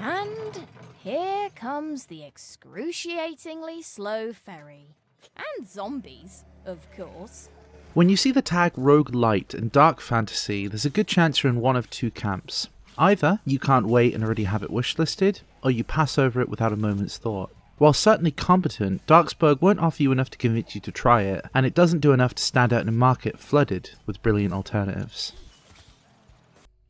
And here comes the excruciatingly slow ferry. And zombies, of course. When you see the tag Rogue Light and Dark Fantasy, there's a good chance you're in one of two camps. Either you can't wait and already have it wishlisted, or you pass over it without a moment's thought. While certainly competent, Darksburg won't offer you enough to convince you to try it, and it doesn't do enough to stand out in a market flooded with brilliant alternatives.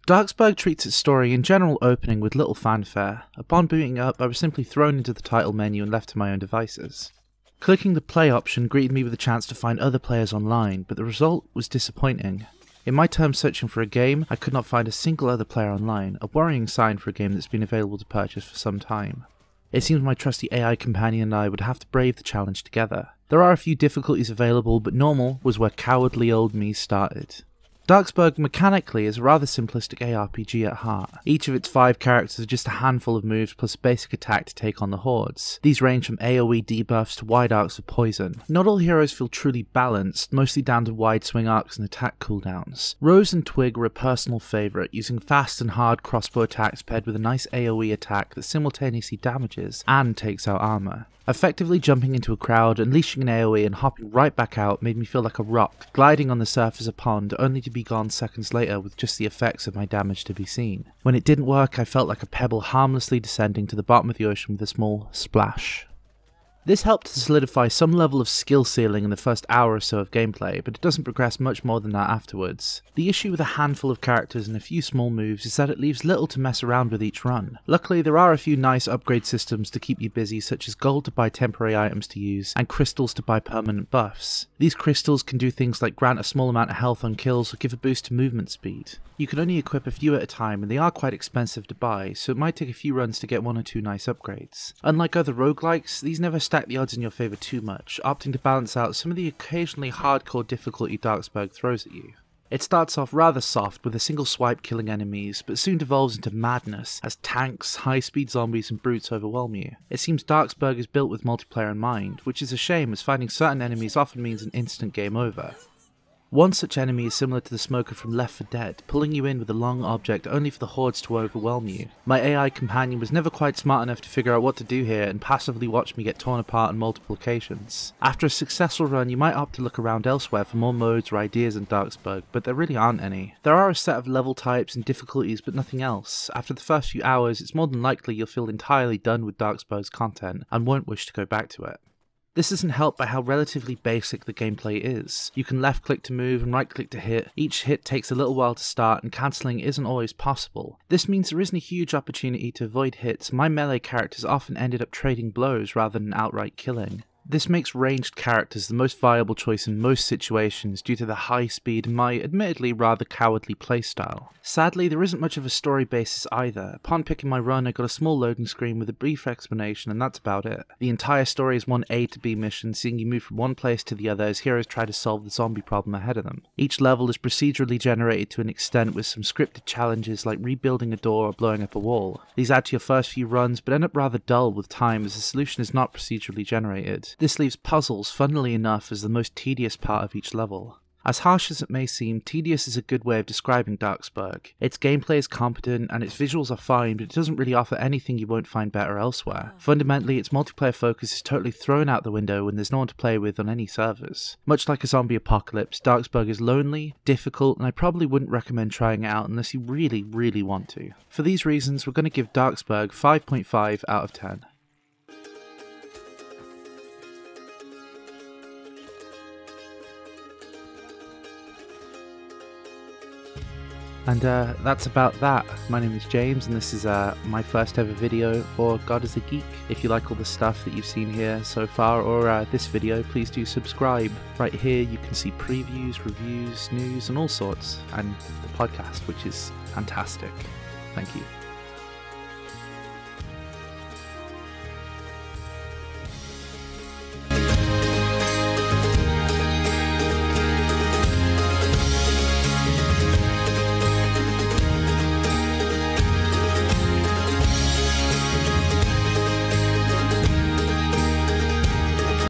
Darksburg treats its story in general opening with little fanfare. Upon booting up, I was simply thrown into the title menu and left to my own devices. Clicking the play option greeted me with a chance to find other players online, but the result was disappointing. In my term searching for a game, I could not find a single other player online, a worrying sign for a game that's been available to purchase for some time. It seems my trusty AI companion and I would have to brave the challenge together. There are a few difficulties available, but normal was where cowardly old me started. Darksburg mechanically is a rather simplistic ARPG at heart. Each of its five characters are just a handful of moves plus a basic attack to take on the hordes. These range from AoE debuffs to wide arcs of poison. Not all heroes feel truly balanced, mostly down to wide swing arcs and attack cooldowns. Rose and Twig are a personal favourite, using fast and hard crossbow attacks paired with a nice AoE attack that simultaneously damages and takes out armour. Effectively jumping into a crowd, unleashing an AoE and hopping right back out made me feel like a rock, gliding on the surface of a pond only to be gone seconds later with just the effects of my damage to be seen. When it didn't work, I felt like a pebble harmlessly descending to the bottom of the ocean with a small splash. This helped to solidify some level of skill ceiling in the first hour or so of gameplay, but it doesn't progress much more than that afterwards. The issue with a handful of characters and a few small moves is that it leaves little to mess around with each run. Luckily, there are a few nice upgrade systems to keep you busy, such as gold to buy temporary items to use, and crystals to buy permanent buffs. These crystals can do things like grant a small amount of health on kills or give a boost to movement speed. You can only equip a few at a time, and they are quite expensive to buy, so it might take a few runs to get one or two nice upgrades. Unlike other roguelikes, these never stack stack the odds in your favour too much, opting to balance out some of the occasionally hardcore difficulty Darksburg throws at you. It starts off rather soft with a single swipe killing enemies, but soon devolves into madness as tanks, high speed zombies, and brutes overwhelm you. It seems Darksburg is built with multiplayer in mind, which is a shame as finding certain enemies often means an instant game over. One such enemy is similar to the smoker from Left 4 Dead, pulling you in with a long object only for the hordes to overwhelm you. My AI companion was never quite smart enough to figure out what to do here and passively watched me get torn apart on multiple occasions. After a successful run, you might opt to look around elsewhere for more modes or ideas in Darksburg, but there really aren't any. There are a set of level types and difficulties, but nothing else. After the first few hours, it's more than likely you'll feel entirely done with Darksburg's content and won't wish to go back to it. This isn't helped by how relatively basic the gameplay is. You can left click to move and right click to hit, each hit takes a little while to start and cancelling isn't always possible. This means there isn't a huge opportunity to avoid hits, my melee characters often ended up trading blows rather than outright killing. This makes ranged characters the most viable choice in most situations due to the high speed and my admittedly rather cowardly playstyle. Sadly, there isn't much of a story basis either. Upon picking my run, I got a small loading screen with a brief explanation and that's about it. The entire story is one A to B mission, seeing you move from one place to the other as heroes try to solve the zombie problem ahead of them. Each level is procedurally generated to an extent with some scripted challenges like rebuilding a door or blowing up a wall. These add to your first few runs but end up rather dull with time as the solution is not procedurally generated. This leaves puzzles, funnily enough, as the most tedious part of each level. As harsh as it may seem, tedious is a good way of describing Darksburg. Its gameplay is competent and its visuals are fine, but it doesn't really offer anything you won't find better elsewhere. Oh. Fundamentally, its multiplayer focus is totally thrown out the window when there's no one to play with on any servers. Much like a zombie apocalypse, Darksburg is lonely, difficult, and I probably wouldn't recommend trying it out unless you really, really want to. For these reasons, we're going to give Darksburg 5.5 out of 10. And uh, that's about that. My name is James, and this is uh, my first ever video for God is a Geek. If you like all the stuff that you've seen here so far, or uh, this video, please do subscribe. Right here, you can see previews, reviews, news, and all sorts, and the podcast, which is fantastic. Thank you.